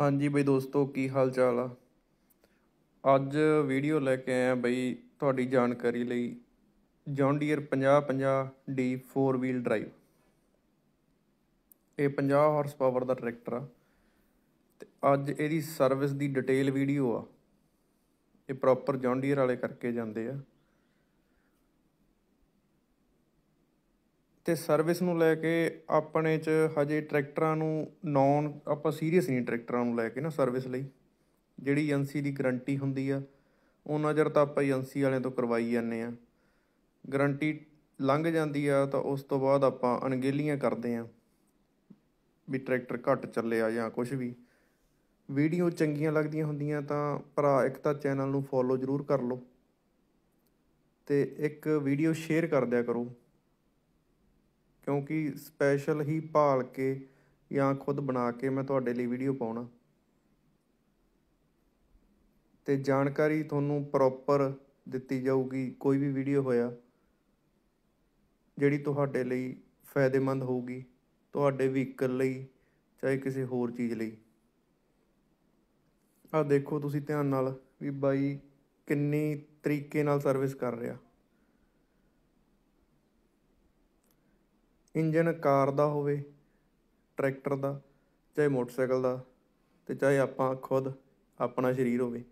ਹਾਂਜੀ ਬਈ ਦੋਸਤੋ ਕੀ ਹਾਲ ਚਾਲ ਆ ਅੱਜ ਵੀਡੀਓ ਲੈ ਕੇ ਆਇਆ ਬਈ ਤੁਹਾਡੀ ਜਾਣਕਾਰੀ ਲਈ John Deere 5050 D 4 wheel drive ਇਹ 50 ਹਾਰਸ ਪਾਵਰ ਦਾ ਟਰੈਕਟਰ ਆ ਤੇ ਅੱਜ ਇਹਦੀ ਸਰਵਿਸ ਦੀ ਡਿਟੇਲ ਵੀਡੀਓ ਆ ਇਹ ਪ੍ਰੋਪਰ ਜੌਨ ਡੀਅਰ ਵਾਲੇ ਕਰਕੇ ਜਾਂਦੇ ਆ ਤੇ ਸਰਵਿਸ ਨੂੰ ਲੈ ਕੇ ਆਪਣੇ ਚ ਹਜੇ ਟਰੈਕਟਰਾਂ ਨੂੰ ਨੌਨ ਆਪਾਂ ਸੀਰੀਅਸ ਨਹੀਂ ਟਰੈਕਟਰਾਂ ਨੂੰ ਲੈ ਕੇ ਨਾ ਸਰਵਿਸ ਲਈ ਜਿਹੜੀ ਏਜੰਸੀ ਦੀ ਗਰੰਟੀ ਹੁੰਦੀ ਆ ਉਹਨਾਂ ਜਰ ਤਾਂ ਆਪਾਂ ਏਜੰਸੀ ਵਾਲਿਆਂ ਤੋਂ ਕਰਵਾਈ ਜਾਂਦੇ ਆ ਗਰੰਟੀ ਲੰਘ ਜਾਂਦੀ ਆ ਤਾਂ ਉਸ ਤੋਂ ਬਾਅਦ ਆਪਾਂ ਅਣਗੇਲੀਆਂ ਕਰਦੇ ਆ ਵੀ ਟਰੈਕਟਰ ਘੱਟ ਚੱਲਿਆ ਜਾਂ ਕੁਝ ਵੀ ਵੀਡੀਓ ਚੰਗੀਆਂ ਲੱਗਦੀਆਂ ਹੁੰਦੀਆਂ ਤਾਂ ਭਰਾ ਇੱਕ ਤਾਂ ਚੈਨਲ ਨੂੰ ਫੋਲੋ ਜ਼ਰੂਰ ਕਰ ਲਓ ਤੇ ਇੱਕ ਵੀਡੀਓ ਸ਼ੇਅਰ ਕਰ ਦਿਆ ਕਰੋ ਕਿਉਂਕਿ ਸਪੈਸ਼ਲ ਹੀ ਭਾਲ ਕੇ ਜਾਂ ਖੁਦ ਬਣਾ ਕੇ ਮੈਂ ਤੁਹਾਡੇ ਲਈ ਵੀਡੀਓ ਪਾਉਣਾ ਤੇ ਜਾਣਕਾਰੀ ਤੁਹਾਨੂੰ ਪ੍ਰੋਪਰ ਦਿੱਤੀ ਜਾਊਗੀ ਕੋਈ ਵੀ ਵੀਡੀਓ ਹੋਇਆ ਜਿਹੜੀ ਤੁਹਾਡੇ ਲਈ ਫਾਇਦੇਮੰਦ ਹੋਊਗੀ ਤੁਹਾਡੇ ਵਹੀਕਲ ਲਈ ਚਾਹੇ ਕਿਸੇ ਹੋਰ ਚੀਜ਼ ਲਈ ਆ ਦੇਖੋ ਤੁਸੀਂ ਧਿਆਨ ਨਾਲ ਵੀ ਬਾਈ ਕਿੰਨੀ ਤਰੀਕੇ ਨਾਲ ਸਰਵਿਸ ਕਰ ਰਿਹਾ ਇੰਜਨ ਕਾਰ ਦਾ ਹੋਵੇ ਟਰੈਕਟਰ ਦਾ ਚਾਹੇ ਮੋਟਰਸਾਈਕਲ ਦਾ ਤੇ ਚਾਹੇ ਆਪਾਂ ਖੁਦ ਆਪਣਾ ਸਰੀਰ ਹੋਵੇ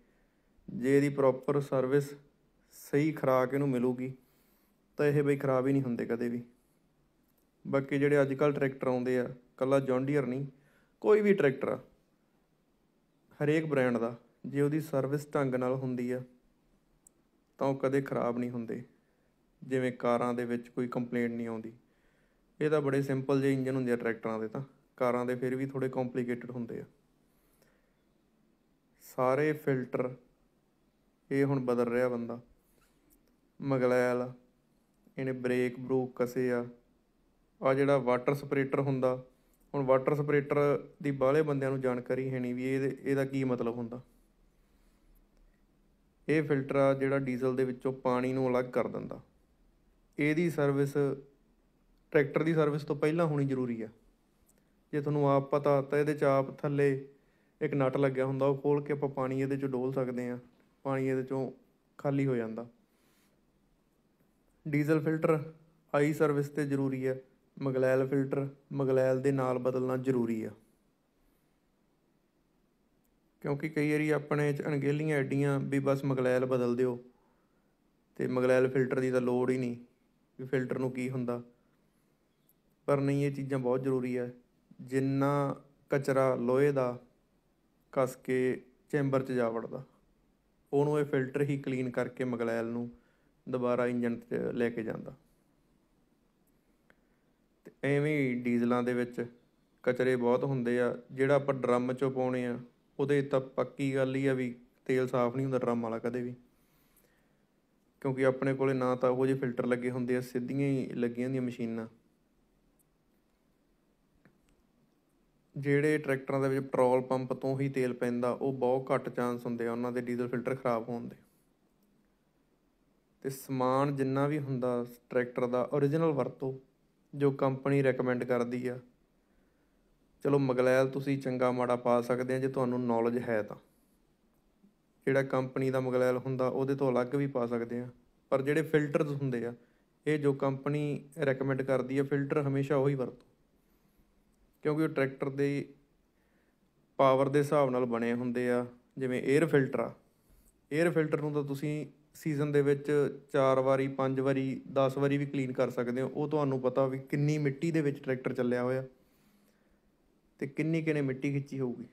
ਜੇ ਇਹਦੀ ਪ੍ਰੋਪਰ ਸਰਵਿਸ ਸਹੀ ਖਰਾਕ ਇਹਨੂੰ ਮਿਲੂਗੀ ਤਾਂ ਇਹ ਬਈ ਖਰਾਬ ਹੀ ਨਹੀਂ ਹੁੰਦੇ ਕਦੇ ਵੀ ਬਾਕੀ ਜਿਹੜੇ ਅੱਜ ਕੱਲ ਟਰੈਕਟਰ ਆਉਂਦੇ ਆ ਕੱਲਾ ਜੌਂਡੀਅਰ ਨਹੀਂ ਕੋਈ ਵੀ ਟਰੈਕਟਰ ਆ ਹਰੇਕ ਬ੍ਰਾਂਡ ਦਾ ਜੇ ਉਹਦੀ ਸਰਵਿਸ ਢੰਗ ਨਾਲ ਹੁੰਦੀ ਆ ਤਾਂ ਉਹ ਕਦੇ ਖਰਾਬ ਨਹੀਂ ਹੁੰਦੇ ਜਿਵੇਂ ਕਾਰਾਂ ਦੇ ਵਿੱਚ ਕੋਈ ਕੰਪਲੇਂਟ ਨਹੀਂ ਆਉਂਦੀ ਇਹ ਤਾਂ ਬੜੇ ਸਿੰਪਲ ਜਿਹੇ ਇੰਜਨ ਹੁੰਦੇ ਆ ਟਰੈਕਟਰਾਂ ਦੇ ਤਾਂ ਕਾਰਾਂ ਦੇ ਫਿਰ ਵੀ ਥੋੜੇ ਕੰਪਲਿਕੇਟਡ ਹੁੰਦੇ ਆ ਸਾਰੇ ਫਿਲਟਰ ਇਹ ਹੁਣ ਬਦਲ ਰਿਹਾ ਬੰਦਾ ਮਗਲੈਲ ਇਹਨੇ ਬ੍ਰੇਕ ਬਰੂਕ ਕਸੇ ਆ ਆ ਜਿਹੜਾ ਵਾਟਰ ਸਪਰੇਟਰ ਹੁੰਦਾ ਹੁਣ ਵਾਟਰ ਸਪਰੇਟਰ ਦੀ ਬਾਹਲੇ ਬੰਦਿਆਂ ਨੂੰ ਜਾਣਕਾਰੀ ਹੈ ਨਹੀਂ ਵੀ ਇਹ ਇਹਦਾ ਕੀ ਮਤਲਬ ਹੁੰਦਾ ਇਹ ਫਿਲਟਰ ਆ ਜਿਹੜਾ ਡੀਜ਼ਲ ਦੇ ਵਿੱਚੋਂ ਪਾਣੀ ਨੂੰ ਅਲੱਗ ਕਰ ਦਿੰਦਾ ਇਹਦੀ ਸਰਵਿਸ ਟਰੈਕਟਰ ਦੀ ਸਰਵਿਸ ਤੋਂ ਪਹਿਲਾਂ ਹੋਣੀ ਜ਼ਰੂਰੀ ਆ ਜੇ ਤੁਹਾਨੂੰ ਆਪ ਪਤਾ ਤਾਂ ਇਹਦੇ 'ਚ ਆਪ ਥੱਲੇ ਇੱਕ ਨਟ ਲੱਗਿਆ ਹੁੰਦਾ ਉਹ ਖੋਲ ਕੇ ਆਪਾਂ ਪਾਣੀ ਇਹਦੇ ਚ ਡੋਲ ਸਕਦੇ ਆ ਪਾਣੀ ਇਹਦੇ 'ਚੋਂ ਖਾਲੀ ਹੋ ਜਾਂਦਾ ਡੀਜ਼ਲ ਫਿਲਟਰ ਆਈ ਸਰਵਿਸ ਤੇ ਜ਼ਰੂਰੀ ਆ ਮਗਲੈਲ ਫਿਲਟਰ ਮਗਲੈਲ ਦੇ ਨਾਲ ਬਦਲਣਾ ਜ਼ਰੂਰੀ ਆ ਕਿਉਂਕਿ ਕਈ ਵਾਰੀ ਆਪਣੇ ਚ ਅਣਗੇਲੀਆਂ ਐਡੀਆਂ ਵੀ ਬਸ ਮਗਲੈਲ ਬਦਲ ਦਿਓ ਤੇ ਮਗਲੈਲ ਫਿਲਟਰ ਦੀ ਤਾਂ ਲੋੜ ਹੀ ਨਹੀਂ ਵੀ ਫਿਲਟਰ ਨੂੰ ਕੀ ਹੁੰਦਾ ਪਰ ਨਹੀਂ ਇਹ ਚੀਜ਼ਾਂ ਬਹੁਤ ਜ਼ਰੂਰੀ ਹੈ ਜਿੰਨਾ ਕਚਰਾ ਲੋਹੇ ਦਾ ਕਸ ਕੇ ਚੈਂਬਰ 'ਚ ਜਾ ਵੜਦਾ ਉਹਨੂੰ ਇਹ ਫਿਲਟਰ ਹੀ ਕਲੀਨ ਕਰਕੇ ਮਗਲੈਲ ਨੂੰ ਦੁਬਾਰਾ ਇੰਜਨ ਤੇ ਲੈ ਕੇ ਜਾਂਦਾ ਤੇ ਐਵੇਂ ਡੀਜ਼ਲਾਂ ਦੇ ਵਿੱਚ ਕਚਰੇ ਬਹੁਤ ਹੁੰਦੇ ਆ ਜਿਹੜਾ ਆਪਾਂ ਡਰਮ 'ਚੋਂ ਪਾਉਣੇ ਆ ਉਹਦੇ ਤਾਂ ਪੱਕੀ ਗੱਲ ਹੀ ਆ ਵੀ ਤੇਲ ਸਾਫ਼ ਨਹੀਂ ਹੁੰਦਾ ਡਰਮ ਵਾਲਾ ਕਦੇ ਵੀ ਕਿਉਂਕਿ ਆਪਣੇ ਕੋਲੇ ਨਾ ਤਾਂ ਉਹ ਜਿਹੇ ਫਿਲਟਰ ਲੱਗੇ ਹੁੰਦੇ ਆ ਸਿੱਧੀਆਂ ਹੀ ਲੱਗੀਆਂ ਹੁੰਦੀਆਂ ਮਸ਼ੀਨਾਂ ਜਿਹੜੇ ਟਰੈਕਟਰਾਂ ਦੇ ਵਿੱਚ ਪੈਟਰੋਲ ਪੰਪ ਤੋਂ ਹੀ ਤੇਲ ਪੈਂਦਾ ਉਹ ਬਹੁਤ ਘੱਟ ਚਾਂਸ ਹੁੰਦੇ ਆ ਉਹਨਾਂ ਦੇ ਡੀਜ਼ਲ ਫਿਲਟਰ ਖਰਾਬ ਹੋਣ ਦੇ ਤੇ ਸਮਾਨ ਜਿੰਨਾ ਵੀ ਹੁੰਦਾ ਟਰੈਕਟਰ ਦਾ origignal ਵਰਤੋ ਜੋ ਕੰਪਨੀ ਰეკਮੈਂਡ ਕਰਦੀ ਆ ਚਲੋ ਮਗਲੈਲ ਤੁਸੀਂ ਚੰਗਾ ਮਾੜਾ ਪਾ ਸਕਦੇ ਆ ਜੇ ਤੁਹਾਨੂੰ ਨੌਲੇਜ ਹੈ ਤਾਂ ਜਿਹੜਾ ਕੰਪਨੀ ਦਾ ਮਗਲੈਲ ਹੁੰਦਾ ਉਹਦੇ ਤੋਂ ਅਲੱਗ ਵੀ ਪਾ ਸਕਦੇ ਆ ਪਰ ਜਿਹੜੇ ਫਿਲਟਰਸ ਹੁੰਦੇ ਆ ਇਹ ਜੋ ਕੰਪਨੀ ਰეკਮੈਂਡ ਕਰਦੀ ਆ ਫਿਲਟਰ ਹਮੇਸ਼ਾ ਉਹੀ ਵਰਤੋ ਕਿਉਂਕਿ ਉਹ ਟਰੈਕਟਰ ਦੇ ਪਾਵਰ ਦੇ ਹਿਸਾਬ ਨਾਲ ਬਣੇ ਹੁੰਦੇ ਆ ਜਿਵੇਂ 에ਅਰ ਫਿਲਟਰ ਆ 에ਅਰ ਫਿਲਟਰ ਨੂੰ ਤਾਂ ਤੁਸੀਂ ਸੀਜ਼ਨ ਦੇ ਵਿੱਚ 4 ਵਾਰੀ 5 ਵਾਰੀ 10 ਵਾਰੀ ਵੀ ਕਲੀਨ ਕਰ ਸਕਦੇ ਹੋ ਉਹ ਤੁਹਾਨੂੰ ਪਤਾ ਵੀ ਕਿੰਨੀ ਮਿੱਟੀ ਦੇ ਵਿੱਚ ਟਰੈਕਟਰ ਚੱਲਿਆ ਹੋਇਆ ਤੇ ਕਿੰਨੀ ਕਿਨੇ ਮਿੱਟੀ ਖਿੱਚੀ ਹੋਊਗੀ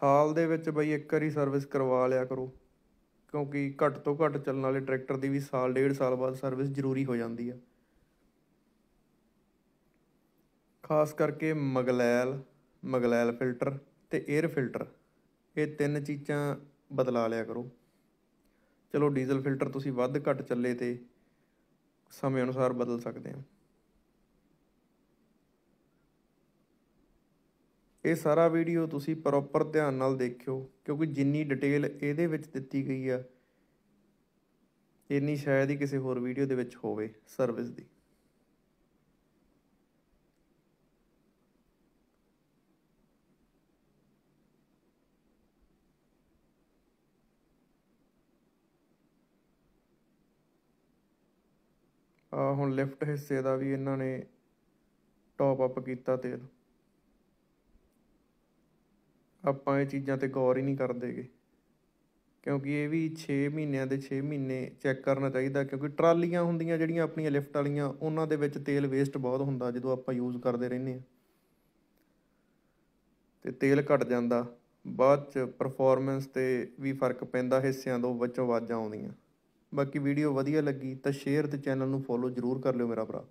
ਸਾਲ ਦੇ ਵਿੱਚ ਬਈ ਇੱਕ ਵਾਰੀ ਸਰਵਿਸ ਕਰਵਾ ਲਿਆ ਕਰੋ ਕਿਉਂਕਿ ਘੱਟ ਤੋਂ ਘੱਟ ਚੱਲਣ ਵਾਲੇ ਟਰੈਕਟਰ ਦੀ ਵੀ ਸਾਲ ਡੇਢ ਸਾਲ ਬਾਅਦ ਸਰਵਿਸ ਜ਼ਰੂਰੀ ਹੋ ਜਾਂਦੀ ਆ ਖਾਸ ਕਰਕੇ ਮਗਲੈਲ ਮਗਲੈਲ ਫਿਲਟਰ ਤੇ 에ਅਰ ਫਿਲਟਰ ਇਹ ਤਿੰਨ ਚੀਜ਼ਾਂ ਬਦਲਾ ਲਿਆ ਕਰੋ ਚਲੋ ਡੀਜ਼ਲ ਫਿਲਟਰ ਤੁਸੀਂ ਵੱਧ ਘੱਟ ਚੱਲੇ ਤੇ ਸਮੇਂ ਅਨੁਸਾਰ ਬਦਲ ਸਕਦੇ ਹੋ ਇਹ ਸਾਰਾ ਵੀਡੀਓ ਤੁਸੀਂ ਪ੍ਰੋਪਰ ਧਿਆਨ ਨਾਲ ਦੇਖਿਓ ਕਿਉਂਕਿ ਜਿੰਨੀ ਡਿਟੇਲ ਇਹਦੇ ਵਿੱਚ ਦਿੱਤੀ ਗਈ ਆ ਇੰਨੀ ਸ਼ਾਇਦ ਹੀ ਕਿਸੇ ਹੋਰ ਵੀਡੀਓ ਦੇ ਵਿੱਚ ਹੋਵੇ ਸਰਵਿਸ ਦੀ ਆ ਹੁਣ ਲਿਫਟ ਹਿੱਸੇ ਦਾ ਵੀ ਇਹਨਾਂ ਨੇ ਟੌਪ ਅਪ ਕੀਤਾ ਤੇ ਆਪਾਂ ਇਹ ਚੀਜ਼ਾਂ ਤੇ ਗੌਰ ਹੀ ਨਹੀਂ ਕਰਦੇਗੇ ਕਿਉਂਕਿ ਇਹ ਵੀ 6 ਮਹੀਨਿਆਂ ਦੇ 6 ਮਹੀਨੇ ਚੈੱਕ ਕਰਨਾ ਚਾਹੀਦਾ ਕਿਉਂਕਿ ਟਰਾਲੀਆਂ ਹੁੰਦੀਆਂ ਜਿਹੜੀਆਂ ਆਪਣੀਆਂ ਲਿਫਟ ਵਾਲੀਆਂ ਉਹਨਾਂ ਦੇ ਵਿੱਚ ਤੇਲ ਵੇਸਟ ਬਹੁਤ ਹੁੰਦਾ ਜਦੋਂ ਆਪਾਂ ਯੂਜ਼ ਕਰਦੇ ਰਹਿੰਦੇ ਆ ਤੇ ਤੇਲ ਘਟ ਜਾਂਦਾ ਬਾਅਦ ਚ ਪਰਫਾਰਮੈਂਸ ਤੇ ਵੀ ਫਰਕ ਪੈਂਦਾ ਹਿੱਸਿਆਂ ਤੋਂ ਵਿੱਚੋਂ ਆਵਾਜ਼ਾਂ ਆਉਂਦੀਆਂ ਬਾਕੀ ਵੀਡੀਓ ਵਧੀਆ ਲੱਗੀ ਤਾਂ ਸ਼ੇਅਰ ਤੇ ਚੈਨਲ ਨੂੰ ਫੋਲੋ ਜ਼ਰੂਰ ਕਰ ਲਿਓ ਮੇਰਾ ਭਰਾ